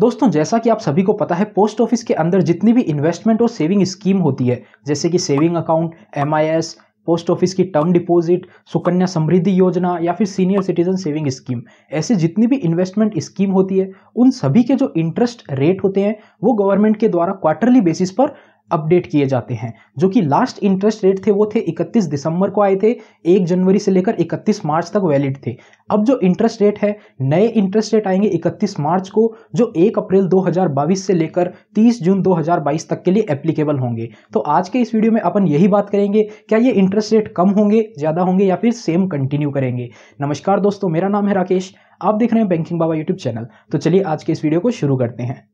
दोस्तों जैसा कि आप सभी को पता है पोस्ट ऑफिस के अंदर जितनी भी इन्वेस्टमेंट और सेविंग स्कीम होती है जैसे कि सेविंग अकाउंट एम पोस्ट ऑफिस की टर्म डिपॉजिट सुकन्या समृद्धि योजना या फिर सीनियर सिटीजन सेविंग स्कीम ऐसे जितनी भी इन्वेस्टमेंट स्कीम होती है उन सभी के जो इंटरेस्ट रेट होते हैं वो गवर्नमेंट के द्वारा क्वार्टरली बेसिस पर अपडेट किए जाते हैं जो कि लास्ट इंटरेस्ट रेट थे वो थे 31 दिसंबर को आए थे 1 जनवरी से लेकर 31 मार्च तक वैलिड थे अब जो इंटरेस्ट रेट है नए इंटरेस्ट रेट आएंगे 31 मार्च को जो 1 अप्रैल 2022 से लेकर 30 जून 2022 तक के लिए एप्लीकेबल होंगे तो आज के इस वीडियो में अपन यही बात करेंगे क्या ये इंटरेस्ट रेट कम होंगे ज़्यादा होंगे या फिर सेम कंटिन्यू करेंगे नमस्कार दोस्तों मेरा नाम है राकेश आप देख रहे हैं बैंकिंग बाबा यूट्यूब चैनल तो चलिए आज के इस वीडियो को शुरू करते हैं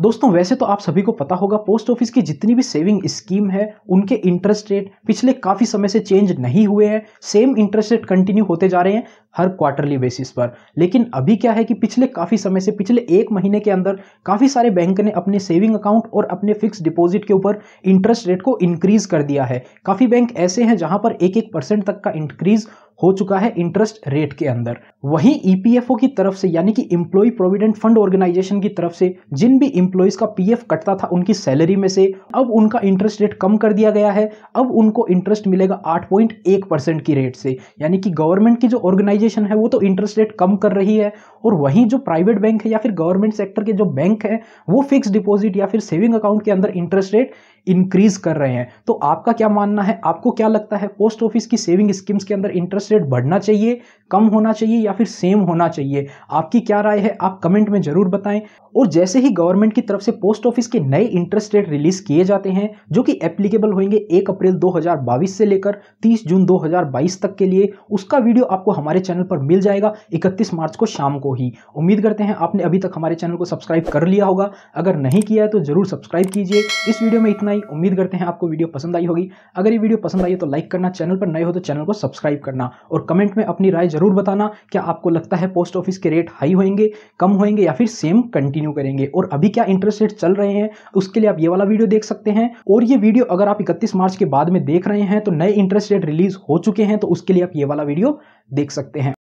दोस्तों वैसे तो आप सभी को पता होगा पोस्ट ऑफिस की जितनी भी सेविंग स्कीम है उनके इंटरेस्ट रेट पिछले काफ़ी समय से चेंज नहीं हुए हैं सेम इंटरेस्ट रेट कंटिन्यू होते जा रहे हैं हर क्वार्टरली बेसिस पर लेकिन अभी क्या है कि पिछले काफ़ी समय से पिछले एक महीने के अंदर काफ़ी सारे बैंक ने अपने सेविंग अकाउंट और अपने फिक्स डिपॉजिट के ऊपर इंटरेस्ट रेट को इंक्रीज़ कर दिया है काफ़ी बैंक ऐसे हैं जहाँ पर एक एक परसेंट तक का इंक्रीज़ हो चुका है इंटरेस्ट रेट के अंदर वहीं ईपीएफओ e की तरफ से यानी कि इम्प्लॉय प्रोविडेंट फंड ऑर्गेनाइजेशन की तरफ से जिन भी इम्प्लॉयज का पीएफ कटता था उनकी सैलरी में से अब उनका इंटरेस्ट रेट कम कर दिया गया है अब उनको इंटरेस्ट मिलेगा आठ परसेंट की रेट से यानी कि गवर्नमेंट की जो ऑर्गेनाइजेशन है वो तो इंटरेस्ट रेट कम कर रही है और वहीं जो प्राइवेट बैंक है या फिर गवर्नमेंट सेक्टर के जो बैंक है वो फिक्स डिपॉजिट या फिर सेविंग अकाउंट के अंदर इंटरेस्ट रेट इंक्रीज कर रहे हैं तो आपका क्या मानना है आपको क्या लगता है पोस्ट ऑफिस की सेविंग स्कीम्स के अंदर इंटरेस्ट इंटरेस्ट रेट बढ़ना चाहिए कम होना चाहिए या फिर सेम होना चाहिए आपकी क्या राय है आप कमेंट में ज़रूर बताएं और जैसे ही गवर्नमेंट की तरफ से पोस्ट ऑफिस के नए इंटरेस्ट रेट रिलीज़ किए जाते हैं जो कि एप्लीकेबल होंगे एक अप्रैल 2022 से लेकर 30 जून 2022 तक के लिए उसका वीडियो आपको हमारे चैनल पर मिल जाएगा 31 मार्च को शाम को ही उम्मीद करते हैं आपने अभी तक हमारे चैनल को सब्सक्राइब कर लिया होगा अगर नहीं किया है तो ज़रूर सब्सक्राइब कीजिए इस वीडियो में इतना ही उम्मीद करते हैं आपको वीडियो पसंद आई होगी अगर ये वीडियो पसंद आई हो तो लाइक करना चैनल पर नए हो तो चैनल को सब्सक्राइब करना और कमेंट में अपनी राय ज़रूर बताना क्या आपको लगता है पोस्ट ऑफिस के रेट हाई होंगे कम होंगे या फिर सेम कंटिन्यू करेंगे और अभी क्या इंटरेस्ट रेट चल रहे हैं उसके लिए आप ये वाला वीडियो देख सकते हैं और ये वीडियो अगर आप इकतीस मार्च के बाद में देख रहे हैं तो नए इंटरेस्ट रेट रिलीज हो चुके हैं तो उसके लिए आप ये वाला वीडियो देख सकते हैं